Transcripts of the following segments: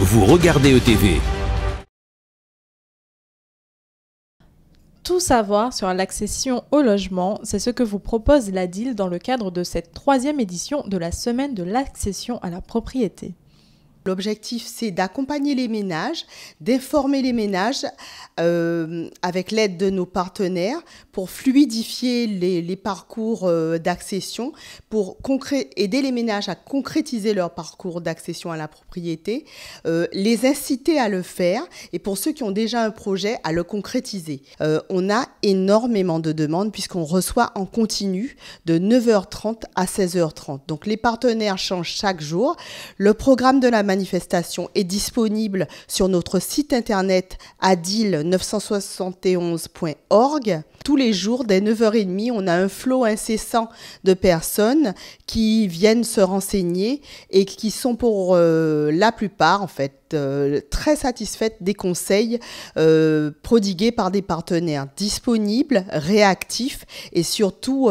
Vous regardez ETV. Tout savoir sur l'accession au logement, c'est ce que vous propose la dans le cadre de cette troisième édition de la semaine de l'accession à la propriété. L'objectif, c'est d'accompagner les ménages, d'informer les ménages euh, avec l'aide de nos partenaires pour fluidifier les, parcours euh, d'accession, pour aider les ménages à concrétiser leur parcours d'accession à la propriété, euh, les inciter à le faire et pour ceux qui ont déjà un projet, à le concrétiser. on a énormément de demandes puisqu'on reçoit en continu de 9h30 à 16h30. Donc les partenaires changent chaque jour. Le programme de la manifestation est disponible sur notre site internet adil971.org. Tous les jours, dès 9h30, on a un flot incessant de personnes qui viennent se renseigner et qui sont pour euh, la plupart, en fait, euh, très satisfaites des conseils euh, prodigués par des partenaires disponibles, réactifs et surtout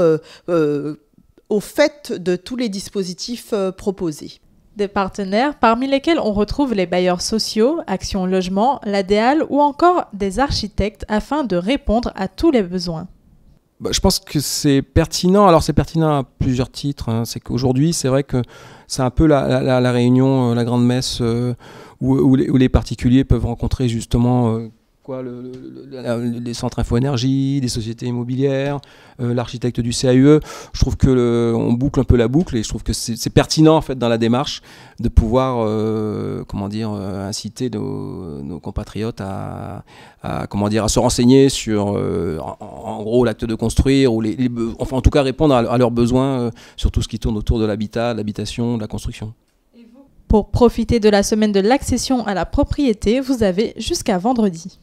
au fait de tous les dispositifs proposés des partenaires parmi lesquels on retrouve les bailleurs sociaux, Action Logement, l'ADEAL ou encore des architectes afin de répondre à tous les besoins bah, je pense que c'est pertinent. Alors, c'est pertinent à plusieurs titres. Hein. C'est qu'aujourd'hui, c'est vrai que c'est un peu la, réunion, euh, la grande messe, euh, où, les, particuliers peuvent rencontrer justement euh, quoi, le, les euh, centres info-énergie, des sociétés immobilières, euh, l'architecte du CAUE. Je trouve que on boucle un peu la boucle et je trouve que c'est pertinent en fait dans la démarche de pouvoir, euh, comment dire, inciter nos, compatriotes à, comment dire, à se renseigner sur, en, gros, l'acte de construire ou les, enfin en tout cas répondre à, leurs besoins sur tout ce qui tourne autour de l'habitat, de l'habitation, de la construction. Pour profiter de la semaine de l'accession à la propriété, vous avez jusqu'à vendredi.